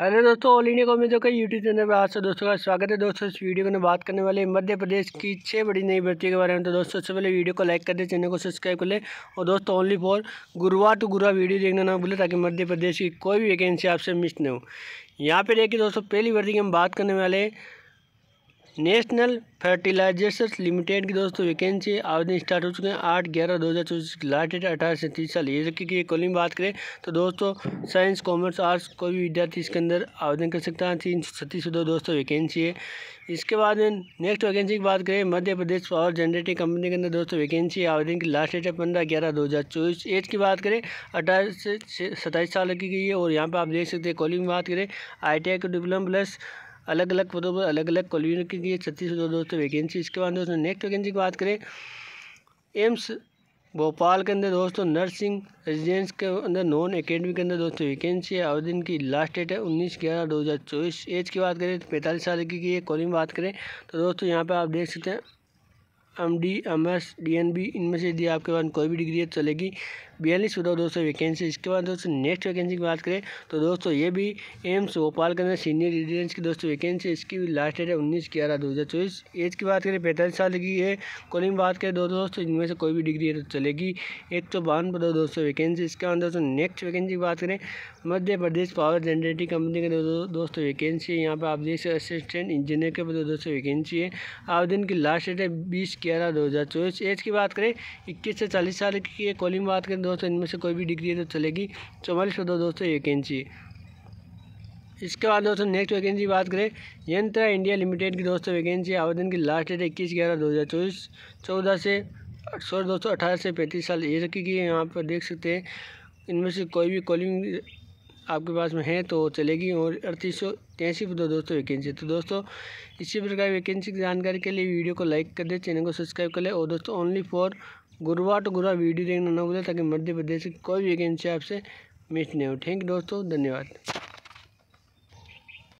hello दोस्तों all India कॉमेजो का YouTube channel पर आज से दोस्तों का स्वागत है दोस्तों इस वीडियो में बात करने वाले मध्य प्रदेश की छः बड़ी नई भर्ती के बारे में तो दोस्तों सबसे पहले वीडियो को लाइक कर दे चैनल को सब्सक्राइब कर ले और दोस्तों ओनली फॉर गुरुवार टू गुरुवार वीडियो देखना ना भूलें ताकि मध्य प्रदेश की कोई भी वैकेंसी आपसे मिस न हो यहाँ पर देखिए दोस्तों पहली भर्ती की हम बात करने वाले नेशनल फर्टिलाइजर्स लिमिटेड की दोस्तों वैकेंसी आवेदन स्टार्ट हो चुके हैं आठ ग्यारह दो हज़ार चौबीस लास्ट डेट अठारह से तीस साल ये की कॉलिंग बात करें तो दोस्तों साइंस कॉमर्स आर्ट्स कोई भी विद्यार्थी इसके अंदर आवेदन कर सकता है तीन सौ छत्तीस दो दोस्तों वैकेंसी है इसके बाद में नेक्स्ट वैकेंसी की बात करें Madhya Pradesh power generating company के अंदर दोस्तों वैकेंसी आवेदन की लास्ट डेट है पंद्रह ग्यारह दो हज़ार चौबीस एज की बात करें अठारह से सत्ताईस साल रखी गई है और यहाँ पर आप देख सकते हैं कॉलिंग बात करें आई टी आई का डिप्लोम प्लस अलग अलग पदों पर अलग अलग कॉलेजों के लिए छत्तीस दोस्तों वैकेंसी इसके बाद दोस्तों नेक्स्ट वैकेंसी की बात करें एम्स भोपाल के अंदर दोस्तों नर्सिंग रेजिडेंस के अंदर नॉन एकेडमी के अंदर दोस्तों वैकेंसी है आवेदन की लास्ट डेट है उन्नीस ग्यारह दो हज़ार चौबीस एज की बात करें तो पैंतालीस साल की, की कॉलिंग बात करें तो दोस्तों यहाँ पर आप देख सकते हैं M D M S D N B इनमें से यदि आपके पास कोई भी डिग्री है तो चलेगी बयालीस दो दोस्तों वैकेंसी इसके बाद दोस्तों नेक्स्ट वैकेंसी की बात करें तो दोस्तों ये भी एम्स भोपाल के अंदर सीनियर रेजिडेंस की दोस्तों वैकेंसी इसकी भी लास्ट डेट है उन्नीस ग्यारह दो हज़ार चौबीस एज की बात करें पैंतालीस साल की है कॉलिंग बात करें दो दोस्तों इनमें से कोई भी डिग्री है तो चलेगी एक सौ बावन दो दोस्तों वैकेंसी इसके बाद दोस्तों नेक्स्ट वैकेंसी की बात करें Madhya Pradesh power generating company के दोस्तों वैकेंसी है यहाँ पर आप देख सकते असिस्टेंट इंजीनियर के दोस्तों वैकेंसी है आवेदन की लास्ट डेट है बीस ग्यारह दो हज़ार चौबीस एज की बात करें इक्कीस से चालीस साल की कॉलिंग बात करें दोस्तों इनमें से कोई भी डिग्री है तो चलेगी चौवालीस सौ दो दोस्तों वैकेंसी इसके बाद दोस्तों नेक्स्ट वैकेंसी की बात करें यंत्रा इंडिया लिमिटेड की दोस्तों वैकेंसी आवेदन की लास्ट डेट इक्कीस ग्यारह दो हज़ार चौबीस चौदह से सौ दो सौ अठारह से पैंतीस साल गई है यहाँ पर देख सकते हैं इनमें से कोई भी कॉलिंग आपके पास में है तो चलेगी और अड़तीस सौ तैंसी दो दोस्तों वैकेंसी तो दोस्तों इसी प्रकार वैकेंसी की जानकारी के लिए वीडियो को लाइक कर दे चैनल को सब्सक्राइब कर लें और दोस्तों ओनली फॉर गुरुवार टू गुरुवार वीडियो देखना ना भूलें ताकि मध्य प्रदेश की कोई वैकेंसी आपसे मिस नहीं हो थैंक यू दोस्तों धन्यवाद